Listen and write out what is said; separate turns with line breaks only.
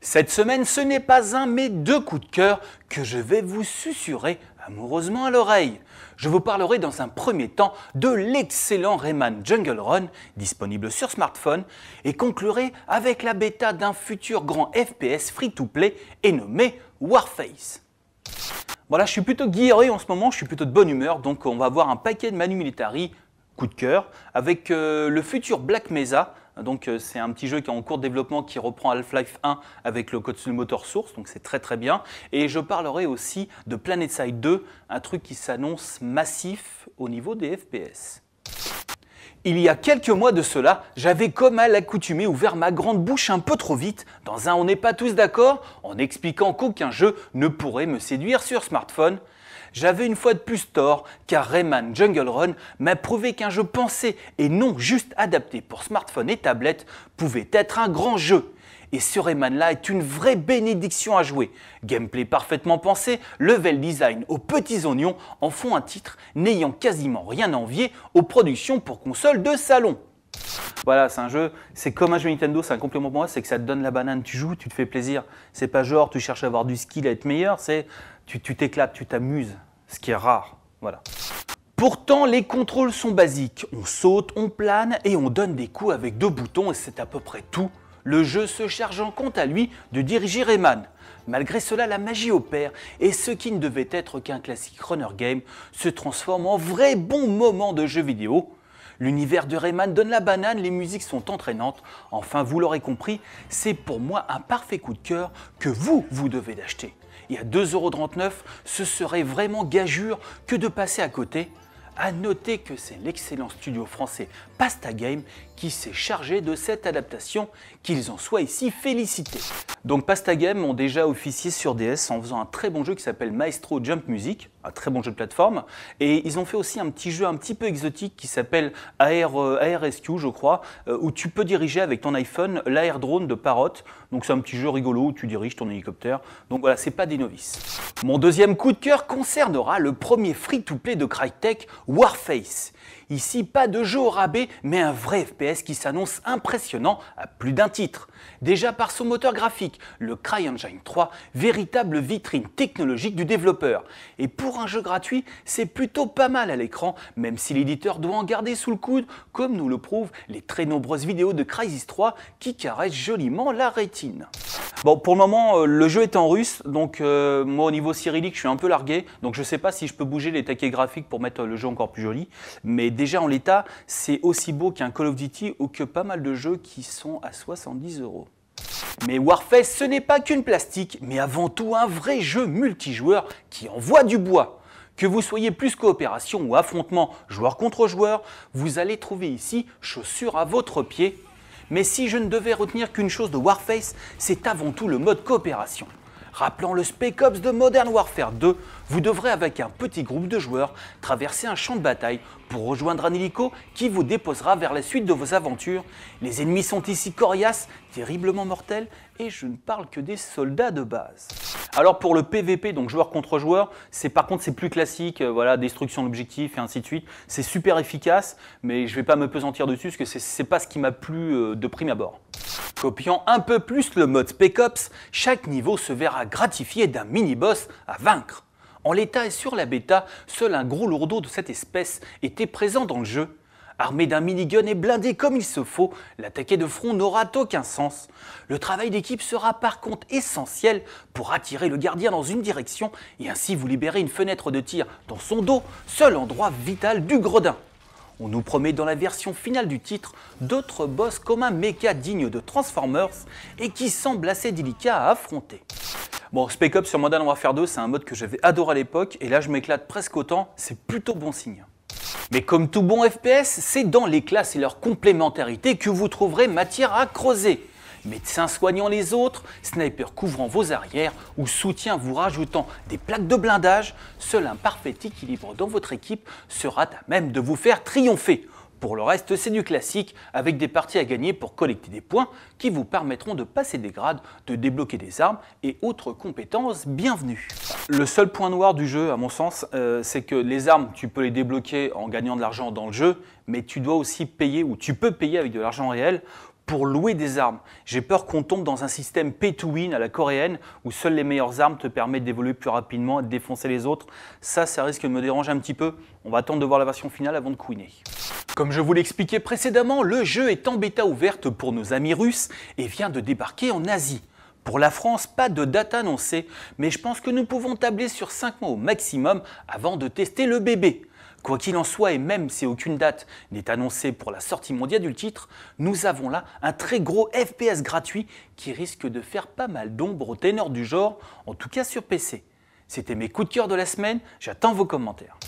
Cette semaine, ce n'est pas un mais deux coups de cœur que je vais vous susurrer amoureusement à l'oreille. Je vous parlerai dans un premier temps de l'excellent Rayman Jungle Run, disponible sur smartphone, et conclurai avec la bêta d'un futur grand FPS free-to-play et nommé Warface. Voilà, je suis plutôt guilleré en ce moment, je suis plutôt de bonne humeur, donc on va voir un paquet de Manu Militari coup de cœur, avec euh, le futur Black Mesa. Donc euh, c'est un petit jeu qui est en cours de développement qui reprend Half-Life 1 avec le code le moteur source, donc c'est très très bien. Et je parlerai aussi de PlanetSide 2, un truc qui s'annonce massif au niveau des FPS. Il y a quelques mois de cela, j'avais comme à l'accoutumée ouvert ma grande bouche un peu trop vite, dans un On n'est pas tous d'accord, en expliquant qu'aucun jeu ne pourrait me séduire sur smartphone. J'avais une fois de plus tort, car Rayman Jungle Run m'a prouvé qu'un jeu pensé et non juste adapté pour smartphone et tablette pouvait être un grand jeu et ce Rayman-là est une vraie bénédiction à jouer. Gameplay parfaitement pensé, level design aux petits oignons en font un titre n'ayant quasiment rien à envier aux productions pour consoles de salon. Voilà, c'est un jeu, c'est comme un jeu Nintendo, c'est un complément pour moi, c'est que ça te donne la banane, tu joues, tu te fais plaisir. C'est pas genre tu cherches à avoir du skill, à être meilleur, c'est tu t'éclates, tu t'amuses, ce qui est rare. Voilà. Pourtant, les contrôles sont basiques. On saute, on plane et on donne des coups avec deux boutons et c'est à peu près tout le jeu se charge en compte à lui de diriger Rayman. Malgré cela, la magie opère et ce qui ne devait être qu'un classique runner game se transforme en vrai bon moment de jeu vidéo. L'univers de Rayman donne la banane, les musiques sont entraînantes. Enfin, vous l'aurez compris, c'est pour moi un parfait coup de cœur que vous, vous devez d'acheter. Et à 2,39€, ce serait vraiment gageur que de passer à côté. À noter que c'est l'excellent studio français Pasta Game qui s'est chargé de cette adaptation, qu'ils en soient ici félicités. Donc Pasta Game ont déjà officié sur DS en faisant un très bon jeu qui s'appelle Maestro Jump Music, un très bon jeu de plateforme, et ils ont fait aussi un petit jeu un petit peu exotique qui s'appelle AR, euh, ARSQ, je crois, euh, où tu peux diriger avec ton iPhone drone de Parrot. Donc c'est un petit jeu rigolo où tu diriges ton hélicoptère. Donc voilà, c'est pas des novices. Mon deuxième coup de cœur concernera le premier free-to-play de Crytek Warface. Ici, pas de jeu au rabais, mais un vrai FPS qui s'annonce impressionnant à plus d'un titre. Déjà par son moteur graphique, le CryEngine 3, véritable vitrine technologique du développeur. Et pour un jeu gratuit, c'est plutôt pas mal à l'écran, même si l'éditeur doit en garder sous le coude, comme nous le prouvent les très nombreuses vidéos de Crysis 3 qui caressent joliment la rétine. Bon, pour le moment, euh, le jeu est en russe, donc euh, moi au niveau cyrillique, je suis un peu largué, donc je sais pas si je peux bouger les taquets graphiques pour mettre euh, le jeu encore plus joli. Mais déjà en l'état, c'est aussi beau qu'un Call of Duty ou que pas mal de jeux qui sont à 70 euros. Mais Warface, ce n'est pas qu'une plastique, mais avant tout un vrai jeu multijoueur qui envoie du bois. Que vous soyez plus coopération ou affrontement joueur contre joueur, vous allez trouver ici chaussures à votre pied. Mais si je ne devais retenir qu'une chose de Warface, c'est avant tout le mode coopération rappelant le Spec Ops de Modern Warfare 2, vous devrez avec un petit groupe de joueurs traverser un champ de bataille pour rejoindre un qui vous déposera vers la suite de vos aventures. Les ennemis sont ici coriaces, terriblement mortels et je ne parle que des soldats de base. Alors pour le PVP, donc joueur contre joueur, c'est par contre c'est plus classique, euh, voilà, destruction d'objectifs et ainsi de suite. C'est super efficace, mais je vais pas me pesantir dessus parce que c'est pas ce qui m'a plu euh, de prime abord. Copiant un peu plus le mode Spec chaque niveau se verra gratifié d'un mini-boss à vaincre. En l'état et sur la bêta, seul un gros lourdeau de cette espèce était présent dans le jeu Armé d'un minigun et blindé comme il se faut, l'attaquer de front n'aura aucun sens. Le travail d'équipe sera par contre essentiel pour attirer le gardien dans une direction et ainsi vous libérer une fenêtre de tir dans son dos, seul endroit vital du gredin. On nous promet dans la version finale du titre d'autres boss comme un méca digne de Transformers et qui semble assez délicat à affronter. Bon, Spec Up sur Modern Warfare 2, c'est un mode que j'avais adoré à l'époque et là je m'éclate presque autant, c'est plutôt bon signe. Mais comme tout bon FPS, c'est dans les classes et leur complémentarité que vous trouverez matière à creuser. Médecins soignant les autres, snipers couvrant vos arrières ou soutien vous rajoutant des plaques de blindage, seul un parfait équilibre dans votre équipe sera à même de vous faire triompher. Pour le reste, c'est du classique avec des parties à gagner pour collecter des points qui vous permettront de passer des grades, de débloquer des armes et autres compétences bienvenues. Le seul point noir du jeu, à mon sens, euh, c'est que les armes, tu peux les débloquer en gagnant de l'argent dans le jeu, mais tu dois aussi payer ou tu peux payer avec de l'argent réel pour louer des armes. J'ai peur qu'on tombe dans un système pay to win à la coréenne où seules les meilleures armes te permettent d'évoluer plus rapidement et de défoncer les autres. Ça, ça risque de me déranger un petit peu. On va attendre de voir la version finale avant de couiner. Comme je vous l'expliquais précédemment, le jeu est en bêta ouverte pour nos amis russes et vient de débarquer en Asie. Pour la France, pas de date annoncée, mais je pense que nous pouvons tabler sur 5 mois au maximum avant de tester le bébé. Quoi qu'il en soit, et même si aucune date n'est annoncée pour la sortie mondiale du titre, nous avons là un très gros FPS gratuit qui risque de faire pas mal d'ombre aux ténor du genre, en tout cas sur PC. C'était mes coups de cœur de la semaine, j'attends vos commentaires.